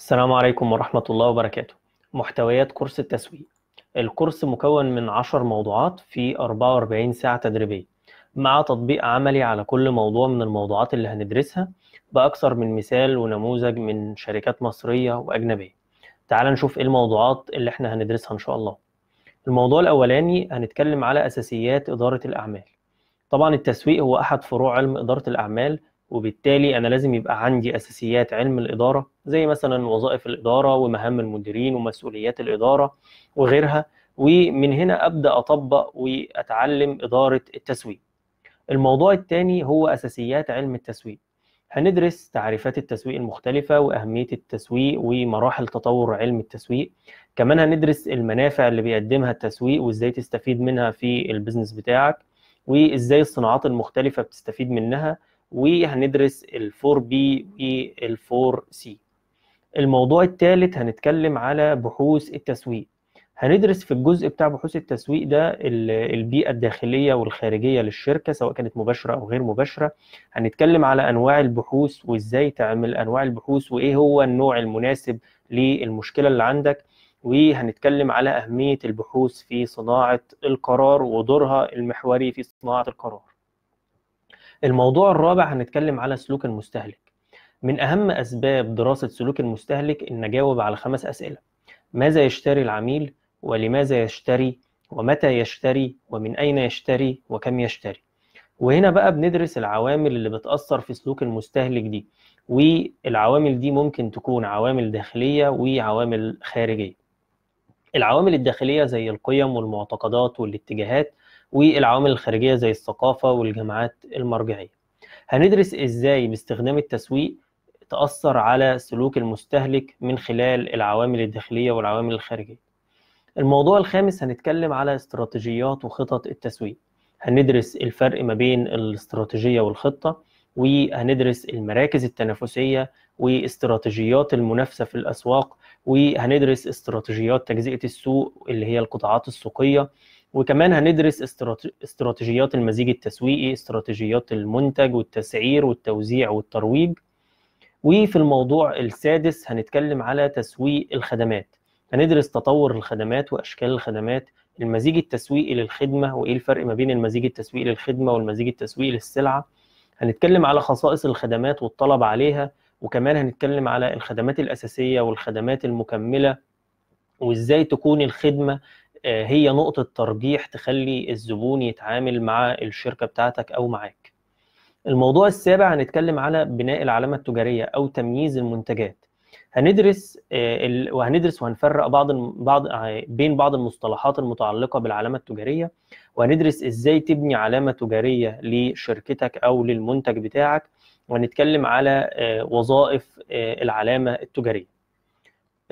السلام عليكم ورحمة الله وبركاته محتويات كورس التسويق الكورس مكون من 10 موضوعات في 44 ساعة تدريبية مع تطبيق عملي على كل موضوع من الموضوعات اللي هندرسها بأكثر من مثال ونموذج من شركات مصرية وأجنبية تعال نشوف إيه الموضوعات اللي إحنا هندرسها إن شاء الله الموضوع الأولاني هنتكلم على أساسيات إدارة الأعمال طبعا التسويق هو أحد فروع علم إدارة الأعمال وبالتالي أنا لازم يبقى عندي أساسيات علم الإدارة زي مثلا وظائف الإدارة ومهام المديرين ومسؤوليات الإدارة وغيرها ومن هنا أبدأ أطبق وأتعلم إدارة التسويق الموضوع الثاني هو أساسيات علم التسويق هندرس تعريفات التسويق المختلفة وأهمية التسويق ومراحل تطور علم التسويق كمان هندرس المنافع اللي بيقدمها التسويق وإزاي تستفيد منها في البيزنس بتاعك وإزاي الصناعات المختلفة بتستفيد منها وهندرس ال 4 b وال 4 c الموضوع الثالث هنتكلم على بحوث التسويق هندرس في الجزء بتاع بحوث التسويق ده البيئة الداخلية والخارجية للشركة سواء كانت مباشرة أو غير مباشرة هنتكلم على أنواع البحوث وإزاي تعمل أنواع البحوث وإيه هو النوع المناسب للمشكلة اللي عندك وهنتكلم على أهمية البحوث في صناعة القرار ودورها المحوري في صناعة القرار الموضوع الرابع هنتكلم على سلوك المستهلك من أهم أسباب دراسة سلوك المستهلك إن نجاوب على خمس أسئلة ماذا يشتري العميل ولماذا يشتري ومتى يشتري ومن أين يشتري وكم يشتري وهنا بقى بندرس العوامل اللي بتأثر في سلوك المستهلك دي والعوامل دي ممكن تكون عوامل داخلية وعوامل خارجية العوامل الداخلية زي القيم والمعتقدات والاتجاهات والعوامل الخارجية زي الثقافة والجامعات المرجعية هندرس إزاي باستخدام التسويق تأثر على سلوك المستهلك من خلال العوامل الداخلية والعوامل الخارجية الموضوع الخامس هنتكلم على استراتيجيات وخطط التسويق هندرس الفرق ما بين الاستراتيجية والخطة وهندرس المراكز التنافسية واستراتيجيات المنافسة في الأسواق وهندرس استراتيجيات تجزئة السوق اللي هي القطاعات السوقية وكمان هندرس استراتيجيات المزيج التسويقي استراتيجيات المنتج والتسعير والتوزيع والترويج وفي الموضوع السادس هنتكلم على تسويق الخدمات هندرس تطور الخدمات وأشكال الخدمات المزيج التسويقي للخدمة وإيه الفرق ما بين المزيج التسويقي للخدمة والمزيج التسويقي للسلعة هنتكلم على خصائص الخدمات والطلب عليها وكمان هنتكلم على الخدمات الأساسية والخدمات المكملة وإزاي تكون الخدمة آه، هي نقطة ترجيح تخلي الزبون يتعامل مع الشركة بتاعتك أو معاك الموضوع السابع هنتكلم على بناء العلامة التجارية أو تمييز المنتجات هندرس آه، وهندرس وهنفرق بعض بعض آه، بين بعض المصطلحات المتعلقة بالعلامة التجارية وهندرس إزاي تبني علامة تجارية لشركتك أو للمنتج بتاعك وهنتكلم على وظائف العلامة التجارية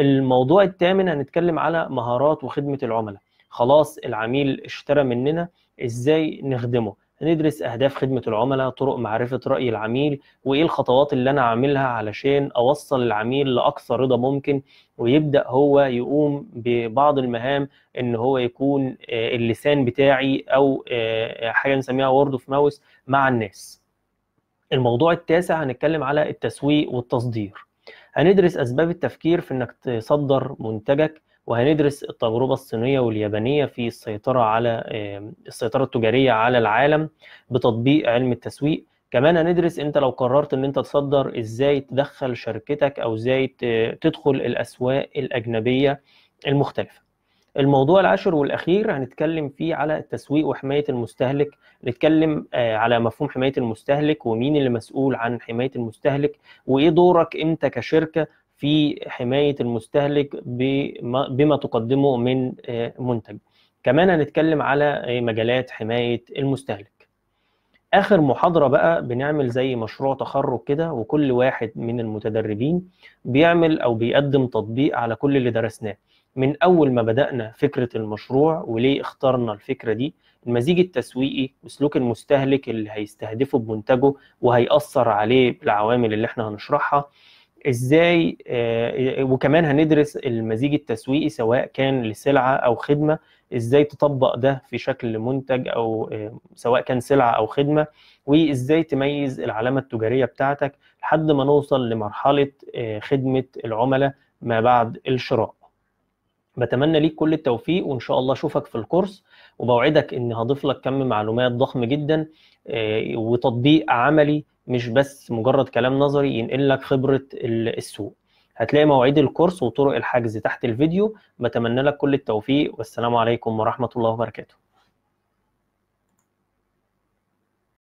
الموضوع الثامن هنتكلم على مهارات وخدمه العملاء خلاص العميل اشترى مننا ازاي نخدمه هندرس اهداف خدمه العملاء طرق معرفه راي العميل وايه الخطوات اللي انا عاملها علشان اوصل العميل لاقصى رضا ممكن ويبدا هو يقوم ببعض المهام ان هو يكون آه، اللسان بتاعي او آه، حاجه نسميها وورد اوف ماوس مع الناس الموضوع التاسع هنتكلم على التسويق والتصدير هندرس أسباب التفكير في إنك تصدر منتجك وهندرس التجربة الصينية واليابانية في السيطرة على السيطرة التجارية على العالم بتطبيق علم التسويق كمان هندرس انت لو قررت ان انت تصدر ازاي تدخل شركتك او ازاي تدخل الاسواق الاجنبيه المختلفه الموضوع العاشر والاخير هنتكلم فيه على التسويق وحمايه المستهلك نتكلم آه، على مفهوم حمايه المستهلك ومين اللي مسؤول عن حمايه المستهلك وايه دورك انت كشركه في حمايه المستهلك بما, تقدمه من آه، منتج كمان هنتكلم على آه، مجالات حمايه المستهلك اخر محاضره بقى بنعمل زي مشروع تخرج كده وكل واحد من المتدربين بيعمل او بيقدم تطبيق على كل اللي درسناه من اول ما بدانا فكره المشروع وليه اخترنا الفكره دي المزيج التسويقي وسلوك المستهلك اللي هيستهدفه بمنتجه وهيأثر عليه بالعوامل اللي احنا هنشرحها ازاي آه، وكمان هندرس المزيج التسويقي سواء كان لسلعه او خدمه ازاي تطبق ده في شكل منتج او آه، سواء كان سلعه او خدمه وازاي تميز العلامه التجاريه بتاعتك لحد ما نوصل لمرحله آه، خدمه العملاء ما بعد الشراء بتمنى ليك كل التوفيق وان شاء الله اشوفك في الكورس وبوعدك اني هضيف لك كم معلومات ضخم جدا آه، وتطبيق عملي مش بس مجرد كلام نظري ينقل لك خبره السوق هتلاقي مواعيد الكورس وطرق الحجز تحت الفيديو بتمنى لك كل التوفيق والسلام عليكم ورحمه الله وبركاته